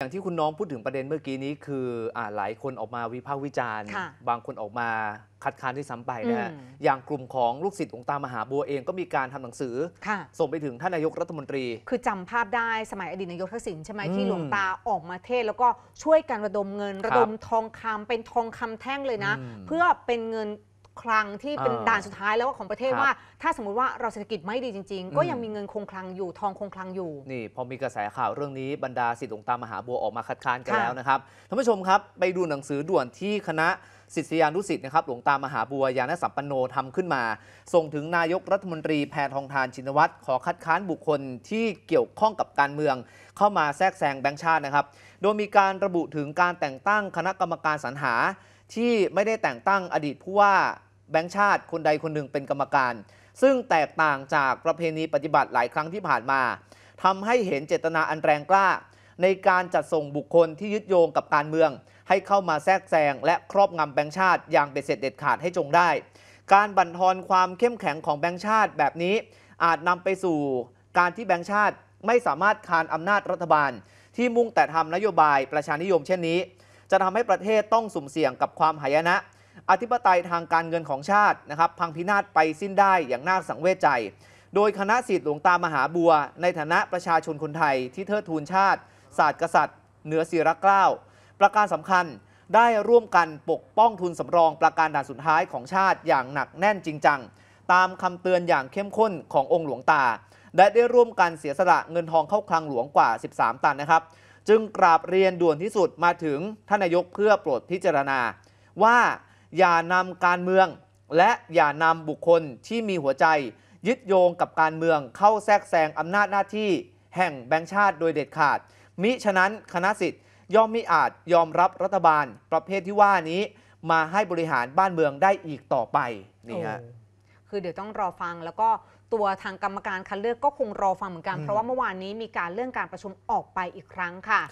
อย่างที่คุณน้องพูดถึงประเด็นเมื่อกี้นี้คือ อ่า หลายคนออกมาวิพากษ์วิจารณ์ บางคนออกมาคัดค้านที่ซ้ำไปนะอย่างกลุ่มของลูกศิษย์องค์ตา มหาบัวเองก็มีการทำหนังสือ ส่งไปถึงท่านนายกรัฐมนตรี คือจำภาพได้สมัยอดีตนายกทักษิณใช่ไหมมที่หลวงตาออกมาเทศแล้วก็ช่วยกันระดมเงิน ระดมทองคำเป็นทองคำแท่งเลยนะ เพื่อเป็นเงินคลังที่เป็นด่านสุดท้ายแล้วของประเทศว่า ถ้าสมมติว่าเราเศรษฐกิจไม่ดีจริงๆ ก็ยังมีเงินคงคลังอยู่ทองคงคลังอยู่ นี่พอมีกระแสข่าวเรื่องนี้บรรดาสิทธิหลวงตามหาบัวออกมาคัดค้านกันแล้วนะครับท่านผู้ชมครับ ไปดูหนังสือด่วนที่คณะสิทธิยานุสิธิ์นะครับหลวงตามหาบัวยานสัมปันโนทำขึ้นมา ส่งถึงนายกรัฐมนตรีแพทองทานชินวัตรขอคัดค้านบุคคลที่เกี่ยวข้องกับการเมือง เข้ามาแทรกแซงแบงค์ชาตินะครับ โดยมีการระบุถึงการแต่งตั้งคณะกรรมการสรรหาที่ไม่ได้แต่งตั้งอดีตผู้ว่าแบงค์ชาติคนใดคนหนึ่ง เป็นกรรมการ ซึ่งแตกต่างจากประเพณีปฏิบัติหลายครั้งที่ผ่านมา ทำให้เห็นเจตนาอันแรงกล้า ในการจัดส่ง บุคคลที่ยึดโยงกับการเมือง ให้เข้ามาแทรกแซง และครอบงำแบงค์ชาติอย่างเป็นเสร็จเด็ดขาดให้จงได้ การบั่นทอนความเข้มแข็งของแบงค์ชาติแบบนี้ อาจนำไปสู่ การที่แบงค์ชาติไม่สามารถคานอำนาจรัฐบาล ที่มุ่งแต่ทำนโยบายประชานิยมเช่นนี้ จะทำให้ประเทศต้องสุ่มเสี่ยงกับความหายนะอธิปไตยทางการเงินของชาตินะครับพังพินาศไปสิ้นได้อย่างน่าสังเวชใจ โดยคณะสิทธิหลวงตามหาบัว ในฐานะประชาชนคนไทยที่เทิดทูนชาติ ศาสตร์กษัตริย์ เหนือศิรเกล้าประการสำคัญได้ร่วมกันปกป้องทุนสำรองประการด่านสุดท้ายของชาติอย่างหนักแน่นจริงจัง ตามคำเตือนอย่างเข้มข้นขององค์หลวงตา และได้ร่วมกันเสียสละเงินทองเข้าคลังหลวงกว่า 13ตันนะครับ จึงกราบเรียนด่วนที่สุดมาถึงท่านนายกเพื่อโปรดพิจารณาว่าอย่านำการเมือง และอย่านำบุคคลที่มีหัวใจ ยึดโยงกับการเมืองเข้าแทรกแซงอำนาจหน้าที่ แห่งแบงค์ชาติโดยเด็ดขาด มิฉะนั้นคณะสิทธิ์ย่อมไม่อาจยอมรับรัฐบาลประเภทที่ว่านี้มาให้บริหารบ้านเมืองได้อีกต่อไป นี่ฮะ คือเดี๋ยวต้องรอฟังแล้วก็ตัวทางกรรมการคัดเลือกก็คงรอฟังเหมือนกันเพราะว่าเมื่อวานนี้มีการเลื่อนการประชุมออกไปอีกครั้งค่ะ